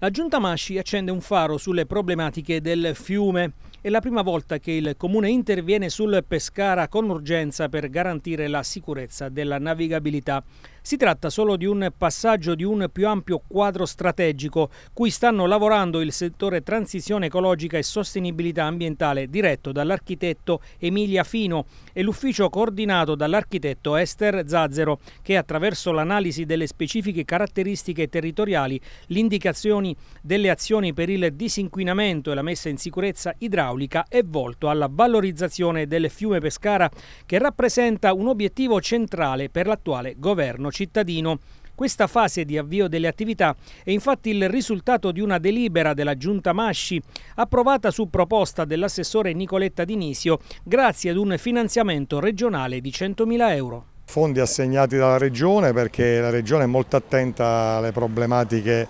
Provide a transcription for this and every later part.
La giunta Masci accende un faro sulle problematiche del fiume. È la prima volta che il comune interviene sul Pescara con urgenza per garantire la sicurezza della navigabilità. Si tratta solo di un passaggio di un più ampio quadro strategico cui stanno lavorando il settore transizione ecologica e sostenibilità ambientale diretto dall'architetto Emilia Fino e l'ufficio coordinato dall'architetto Esther Zazzero che attraverso l'analisi delle specifiche caratteristiche territoriali, l'indicazione delle azioni per il disinquinamento e la messa in sicurezza idraulica idraulica è volto alla valorizzazione del fiume Pescara che rappresenta un obiettivo centrale per l'attuale governo cittadino. Questa fase di avvio delle attività è infatti il risultato di una delibera della Giunta Masci, approvata su proposta dell'assessore Nicoletta Dinisio, grazie ad un finanziamento regionale di 100.000 euro. Fondi assegnati dalla Regione perché la Regione è molto attenta alle problematiche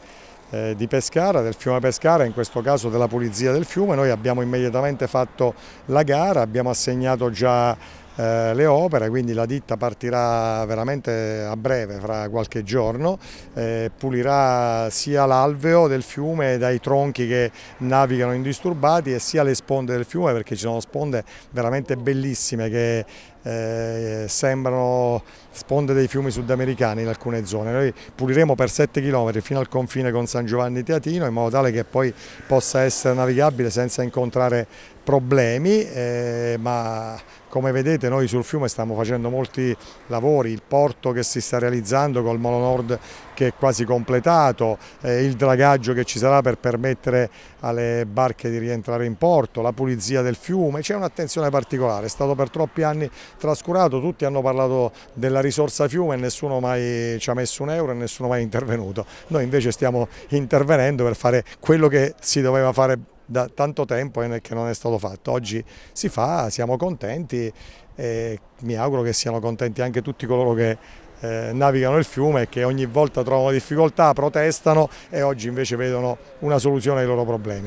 eh, di Pescara, del fiume Pescara, in questo caso della pulizia del fiume, noi abbiamo immediatamente fatto la gara, abbiamo assegnato già eh, le opere, quindi la ditta partirà veramente a breve, fra qualche giorno, eh, pulirà sia l'alveo del fiume dai tronchi che navigano indisturbati e sia le sponde del fiume perché ci sono sponde veramente bellissime che eh, sembrano sponde dei fiumi sudamericani in alcune zone. Noi puliremo per 7 km fino al confine con San Giovanni Teatino in modo tale che poi possa essere navigabile senza incontrare problemi, eh, ma come vedete noi sul fiume stiamo facendo molti lavori, il porto che si sta realizzando col Molo Nord che è quasi completato, eh, il dragaggio che ci sarà per permettere alle barche di rientrare in porto, la pulizia del fiume, c'è un'attenzione particolare, è stato per troppi anni trascurato, tutti hanno parlato della risorsa fiume e nessuno mai ci ha messo un euro e nessuno mai intervenuto, noi invece stiamo intervenendo per fare quello che si doveva fare da tanto tempo che non è stato fatto. Oggi si fa, siamo contenti e mi auguro che siano contenti anche tutti coloro che eh, navigano il fiume e che ogni volta trovano difficoltà, protestano e oggi invece vedono una soluzione ai loro problemi.